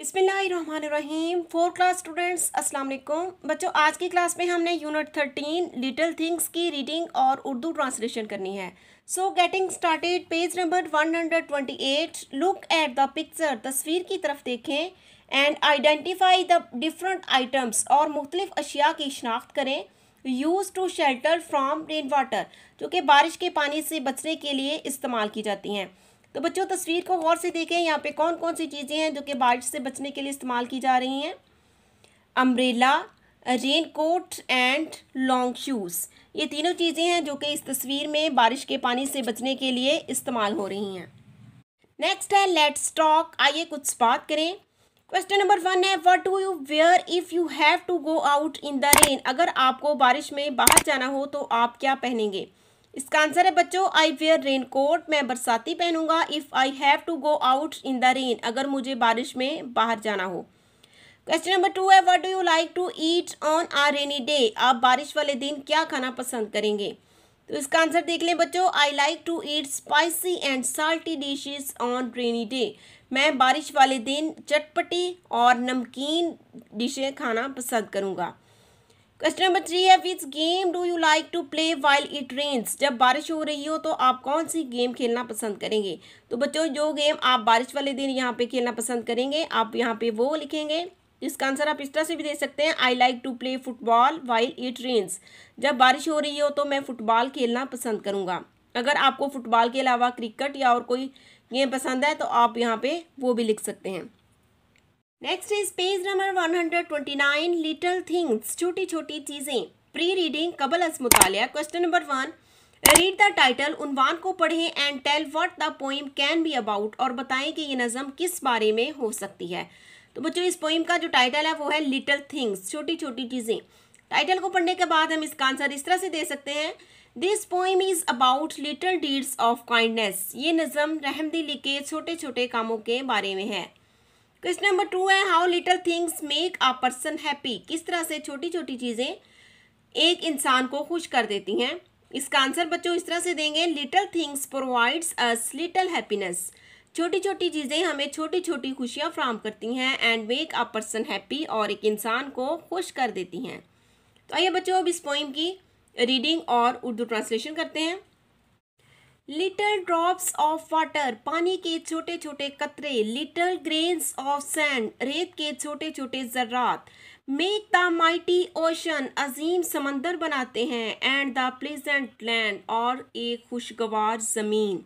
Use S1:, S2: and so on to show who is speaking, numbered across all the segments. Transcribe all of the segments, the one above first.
S1: बिस्मिल्लाम four class students अस्सलाम वालेकुम बच्चों आज की क्लास में हमने यूनिट थर्टीन लिटिल थिंग्स की रीडिंग और उर्दू ट्रांसलेशन करनी है so getting started page number one hundred twenty eight look at the picture तस्वीर की तरफ देखें and identify the different items और मुख्तलिफ अशिया की शनाख्त करें use to shelter from rain water जो कि बारिश के पानी से बचने के लिए इस्तेमाल की जाती हैं तो बच्चों तस्वीर को गौर से देखें यहाँ पे कौन कौन सी चीज़ें हैं जो कि बारिश से बचने के लिए इस्तेमाल की जा रही हैं umbrella raincoat and long shoes ये तीनों चीज़ें हैं जो कि इस तस्वीर में बारिश के पानी से बचने के लिए इस्तेमाल हो रही हैं नेक्स्ट है लेट्स टॉक आइए कुछ बात करें क्वेश्चन नंबर वन है what do you wear if you have to go out in the rain अगर आपको बारिश में बाहर जाना हो तो आप क्या पहनेंगे इसका आंसर है बच्चों आई वेयर रेन कोट मैं बरसाती पहनूंगा if I have to go out in the rain अगर मुझे बारिश में बाहर जाना हो क्वेश्चन नंबर टू है what do you like to eat on a rainy day आप बारिश वाले दिन क्या खाना पसंद करेंगे तो इसका आंसर देख लें बच्चों I like to eat spicy and salty dishes on rainy day मैं बारिश वाले दिन चटपटी और नमकीन डिशें खाना पसंद करूँगा क्वेश्चन नंबर थ्री है which game do you like to play while it rains जब बारिश हो रही हो तो आप कौन सी गेम खेलना पसंद करेंगे तो बच्चों जो गेम आप बारिश वाले दिन यहाँ पे खेलना पसंद करेंगे आप यहाँ पे वो लिखेंगे इसका आंसर आप इस तरह से भी दे सकते हैं I like to play football while it rains जब बारिश हो रही हो तो मैं फुटबॉल खेलना पसंद करूँगा अगर आपको फुटबॉल के अलावा क्रिकेट या और कोई गेम पसंद है तो आप यहाँ पे वो भी लिख सकते हैं next is page number 129 little things छोटी छोटी चीज़ें प्री रीडिंग कबल अस मुतालिया question number one read the title उनवान को पढ़ें and tell what the poem can be about और बताएं कि ये नज़म किस बारे में हो सकती है तो बच्चों इस पोइम का जो टाइटल है वो है लिटिल थिंग्स छोटी छोटी चीज़ें टाइटल को पढ़ने के बाद हम इसका आंसर इस तरह से दे सकते हैं this poem is about little deeds of kindness ये नज़म रहमदिली के छोटे छोटे कामों के बारे में है क्वेश्चन नंबर टू है how little things make a person happy किस तरह से छोटी छोटी चीज़ें एक इंसान को खुश कर देती हैं इसका आंसर बच्चों इस तरह से देंगे little things provides us little happiness छोटी छोटी चीज़ें हमें छोटी छोटी खुशियाँ फ्राहम करती हैं and make a person happy और एक इंसान को खुश कर देती हैं तो आइए बच्चों अब इस पोइम की रीडिंग और उर्दू ट्रांसलेशन करते हैं लिटल ड्रॉप्स ऑफ वाटर पानी के छोटे छोटे कतरे लिटल ग्रेन्स ऑफ सैंड रेत के छोटे छोटे जर्रात मेक द माइटी ओशन अजीम समंदर बनाते हैं एंड द प्लेजेंट लैंड और एक खुशगवार ज़मीन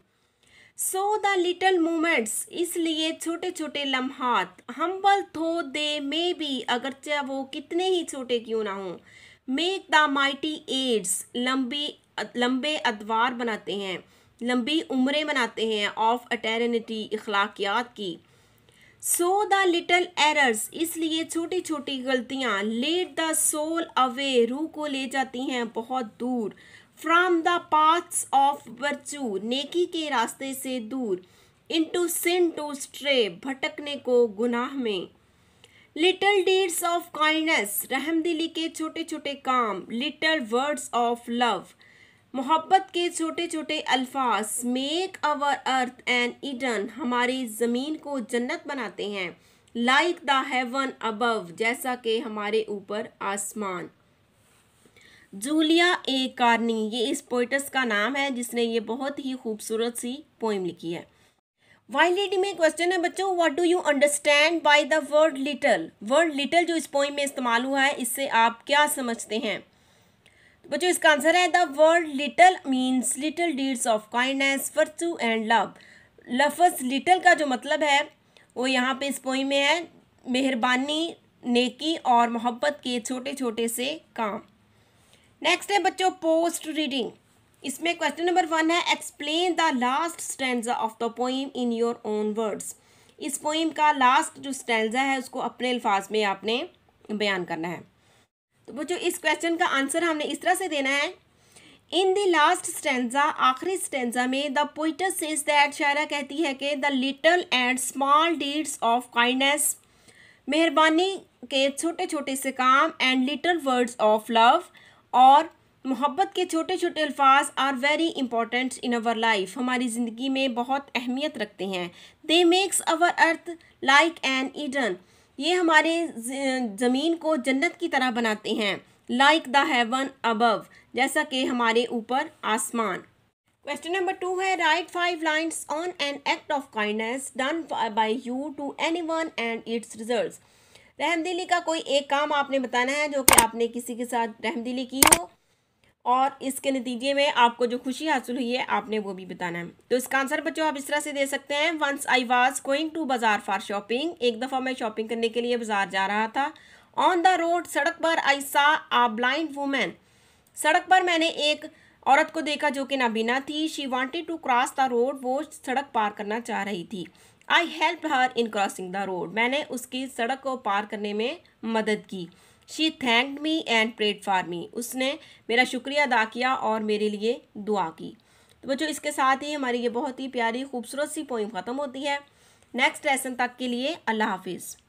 S1: सो द लिटल मोमेंट्स इसलिए छोटे छोटे लम्हात हम्बल थो दे मे भी अगरचे वो कितने ही छोटे क्यों ना हों मेक द माइटी एड्स लंबी लंबे अदवार बनाते हैं लंबी उम्रें मनाते हैं ऑफ अटेरनिटी अखलाकियात की सो द लिटल एरर्स इसलिए छोटी छोटी गलतियाँ लेट द सोल अवे रूह को ले जाती हैं बहुत दूर from the paths of virtue नेकी के रास्ते से दूर into sin to stray भटकने को गुनाह में लिटल डीड्स ऑफ काइंडनेस रहमदिली के छोटे छोटे काम लिटल वर्ड्स ऑफ लव मोहब्बत के छोटे छोटे अल्फाज make our earth and Eden हमारी ज़मीन को जन्नत बनाते हैं लाइक द हेवन अबव जैसा कि हमारे ऊपर आसमान जूलिया ए कार्नी ये इस पोइटस का नाम है जिसने ये बहुत ही खूबसूरत सी पोइम लिखी है वाइल्ड लेडी में क्वेश्चन है बच्चों what do you understand by the word little word little जो इस पोइम में इस्तेमाल हुआ है इससे आप क्या समझते हैं बच्चों इसका आंसर है the word little means little deeds of kindness virtue and love लफज लिटल का जो मतलब है वो यहाँ पे इस पोई में है मेहरबानी नेकी और मोहब्बत के छोटे छोटे से काम नेक्स्ट है बच्चों पोस्ट रीडिंग इसमें क्वेश्चन नंबर वन है explain the last stanza of the poem in your own words इस पोइम का लास्ट जो स्टैंडा है उसको अपने अल्फाज में आपने बयान करना है तो बच्चों इस क्वेश्चन का आंसर हमने इस तरह से देना है इन द लास्ट स्टेंजा आखिरी स्टेंजा में द पोइटस सेज दैट शायरा कहती है कि the little and small deeds of kindness मेहरबानी के छोटे छोटे से काम and little words of love और मोहब्बत के छोटे छोटे अल्फाज are very important in our life हमारी ज़िंदगी में बहुत अहमियत रखते हैं they makes our earth like an Eden ये हमारे ज़मीन को जन्नत की तरह बनाते हैं लाइक द हेवन अबव जैसा कि हमारे ऊपर आसमान क्वेश्चन नंबर टू है write five lines on an act of kindness by you to anyone and its result रहमदिली का कोई एक काम आपने बताना है जो कि आपने किसी के साथ रहमदिली की हो और इसके नतीजे में आपको जो खुशी हासिल हुई है आपने वो भी बताना है तो इसका आंसर बच्चों आप इस तरह से दे सकते हैं once I was going to bazaar for shopping एक दफ़ा मैं शॉपिंग करने के लिए बाजार जा रहा था ऑन द रोड सड़क पर आई सा आ ब्लाइंड वूमेन सड़क पर मैंने एक औरत को देखा जो कि नाबीना थी she wanted to cross the road वो सड़क पार करना चाह रही थी I help her in crossing the road मैंने उसकी सड़क को पार करने में मदद की she thank me and prayed for me उसने मेरा शुक्रिया अदा किया और मेरे लिए दुआ की तो बच्चों इसके साथ ही हमारी ये बहुत ही प्यारी खूबसूरत सी पोइम ख़त्म होती है नेक्स्ट लेसन तक के लिए अल्लाह हाफिज़